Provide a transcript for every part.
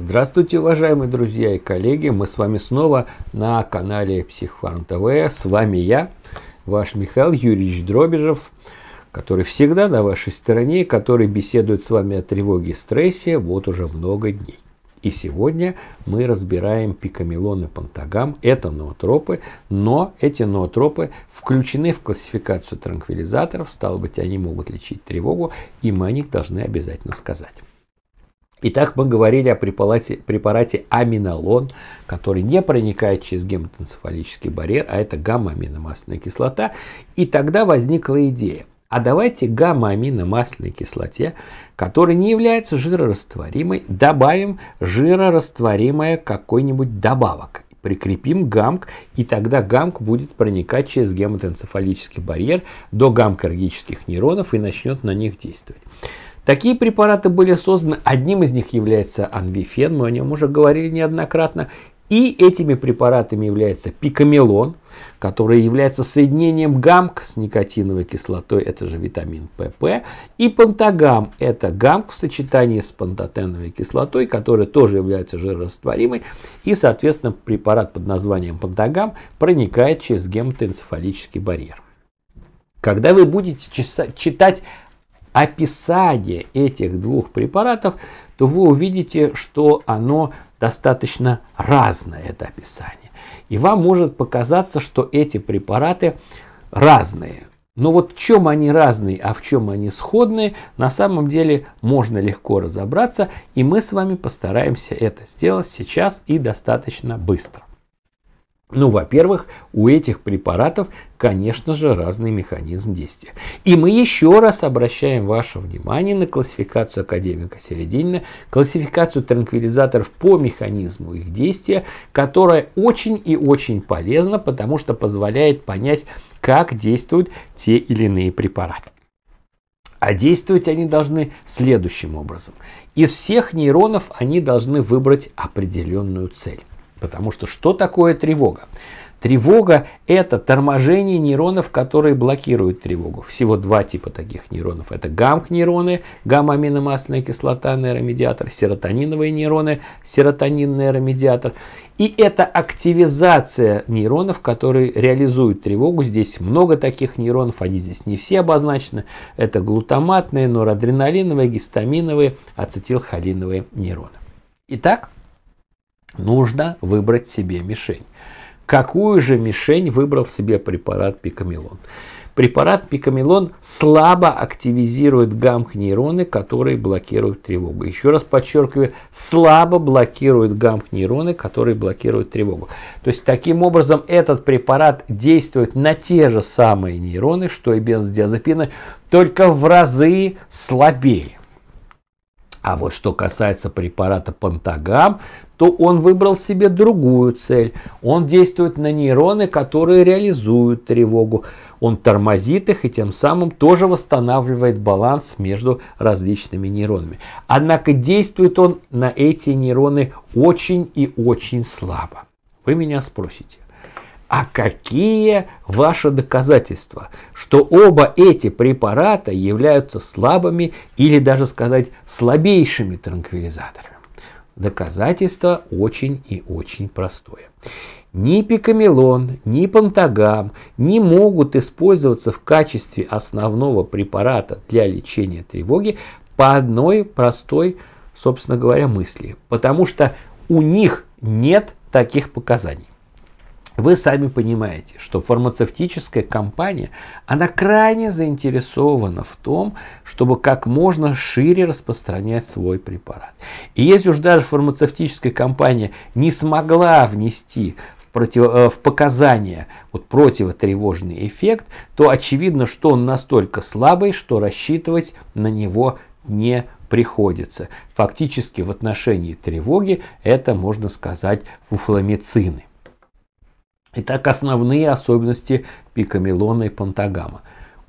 Здравствуйте, уважаемые друзья и коллеги! Мы с вами снова на канале Психфарм ТВ. С вами я, ваш Михаил Юрьевич Дробежев, который всегда на вашей стороне, который беседует с вами о тревоге и стрессе вот уже много дней. И сегодня мы разбираем пикамелон и пантагам. Это ноотропы, но эти ноотропы включены в классификацию транквилизаторов, стало быть, они могут лечить тревогу, и мы о них должны обязательно сказать. Итак, мы говорили о препарате, препарате аминолон, который не проникает через гематоэнцефалический барьер, а это гамма-аминомасляная кислота. И тогда возникла идея. А давайте гамма-аминомасляной кислоте, которая не является жирорастворимой, добавим жирорастворимое какой-нибудь добавок. Прикрепим гамк, и тогда гамк будет проникать через гематоэнцефалический барьер до гамкоргических нейронов и начнет на них действовать. Такие препараты были созданы, одним из них является анвифен, мы о нем уже говорили неоднократно, и этими препаратами является пикамелон, который является соединением гамк с никотиновой кислотой, это же витамин ПП, и пантагам, это гамк в сочетании с пантотеновой кислотой, которая тоже является жирорастворимой, и, соответственно, препарат под названием пантагам проникает через гематоэнцефалический барьер. Когда вы будете читать описание этих двух препаратов, то вы увидите, что оно достаточно разное, это описание. И вам может показаться, что эти препараты разные. Но вот в чем они разные, а в чем они сходные, на самом деле можно легко разобраться, и мы с вами постараемся это сделать сейчас и достаточно быстро. Ну, во-первых, у этих препаратов, конечно же, разный механизм действия. И мы еще раз обращаем ваше внимание на классификацию академика Серединина, классификацию транквилизаторов по механизму их действия, которая очень и очень полезна, потому что позволяет понять, как действуют те или иные препараты. А действовать они должны следующим образом. Из всех нейронов они должны выбрать определенную цель. Потому что что такое тревога? Тревога – это торможение нейронов, которые блокируют тревогу. Всего два типа таких нейронов. Это гамк-нейроны, гамма-аминомасляная кислота, нейромедиатор, серотониновые нейроны, серотонин, нейромедиатор. И это активизация нейронов, которые реализуют тревогу. Здесь много таких нейронов, они здесь не все обозначены. Это глутаматные, норадреналиновые, гистаминовые, ацетилхолиновые нейроны. Итак, Нужно выбрать себе мишень. Какую же мишень выбрал себе препарат пикамилон? Препарат пикамилон слабо активизирует гамк-нейроны, которые блокируют тревогу. Еще раз подчеркиваю, слабо блокирует гамк-нейроны, которые блокируют тревогу. То есть таким образом этот препарат действует на те же самые нейроны, что и бензодиазепины, только в разы слабее. А вот что касается препарата Пантагам, то он выбрал себе другую цель. Он действует на нейроны, которые реализуют тревогу. Он тормозит их и тем самым тоже восстанавливает баланс между различными нейронами. Однако действует он на эти нейроны очень и очень слабо. Вы меня спросите, а какие ваши доказательства, что оба эти препарата являются слабыми или даже сказать слабейшими транквилизаторами? Доказательство очень и очень простое. Ни пикамелон, ни пантагам не могут использоваться в качестве основного препарата для лечения тревоги по одной простой, собственно говоря, мысли. Потому что у них нет таких показаний. Вы сами понимаете, что фармацевтическая компания, она крайне заинтересована в том, чтобы как можно шире распространять свой препарат. И если уж даже фармацевтическая компания не смогла внести в, против, э, в показания вот, противотревожный эффект, то очевидно, что он настолько слабый, что рассчитывать на него не приходится. Фактически в отношении тревоги это можно сказать фуфламицины. Итак, основные особенности пикамелона и пантагама.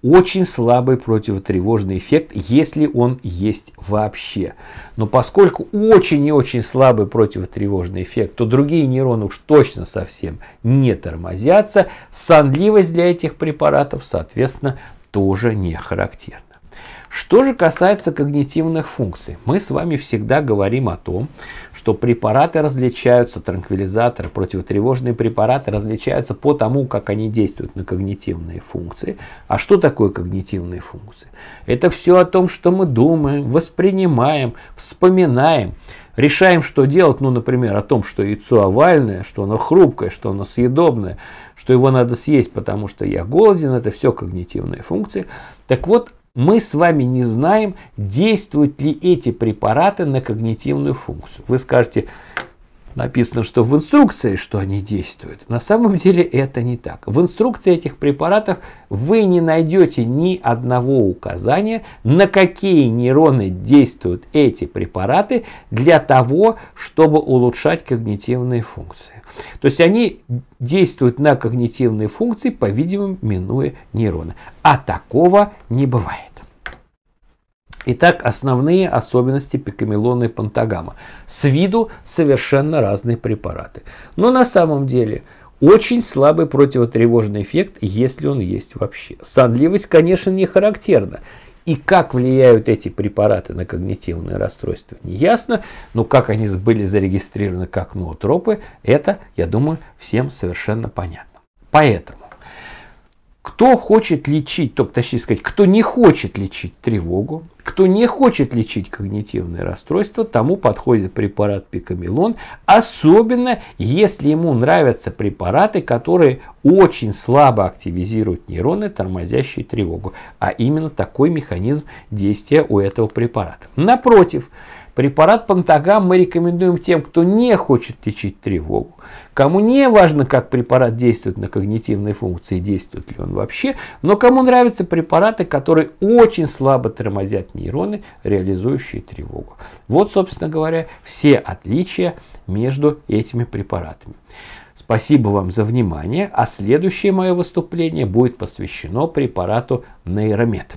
Очень слабый противотревожный эффект, если он есть вообще. Но поскольку очень и очень слабый противотревожный эффект, то другие нейроны уж точно совсем не тормозятся. Сонливость для этих препаратов, соответственно, тоже не характерна. Что же касается когнитивных функций, мы с вами всегда говорим о том, что препараты различаются, транквилизаторы, противотревожные препараты различаются по тому, как они действуют на когнитивные функции. А что такое когнитивные функции? Это все о том, что мы думаем, воспринимаем, вспоминаем, решаем, что делать. Ну, например, о том, что яйцо овальное, что оно хрупкое, что оно съедобное, что его надо съесть, потому что я голоден. Это все когнитивные функции. Так вот, мы с вами не знаем, действуют ли эти препараты на когнитивную функцию. Вы скажете, написано, что в инструкции, что они действуют. На самом деле это не так. В инструкции этих препаратов вы не найдете ни одного указания, на какие нейроны действуют эти препараты для того, чтобы улучшать когнитивные функции. То есть они действуют на когнитивные функции, по-видимому, минуя нейроны. А такого не бывает. Итак, основные особенности пикамелона и пантагама. С виду совершенно разные препараты. Но на самом деле очень слабый противотревожный эффект, если он есть вообще. Сонливость, конечно, не характерна. И как влияют эти препараты на когнитивные расстройства, не ясно. Но как они были зарегистрированы как ноотропы, это, я думаю, всем совершенно понятно. Поэтому кто хочет лечить, то, точнее сказать, кто не хочет лечить тревогу, кто не хочет лечить когнитивные расстройства, тому подходит препарат пикамилон, особенно если ему нравятся препараты, которые очень слабо активизируют нейроны, тормозящие тревогу. А именно такой механизм действия у этого препарата. Напротив, Препарат Пантагам мы рекомендуем тем, кто не хочет лечить тревогу, кому не важно, как препарат действует на когнитивные функции, действует ли он вообще, но кому нравятся препараты, которые очень слабо тормозят нейроны, реализующие тревогу. Вот, собственно говоря, все отличия между этими препаратами. Спасибо вам за внимание, а следующее мое выступление будет посвящено препарату нейромет.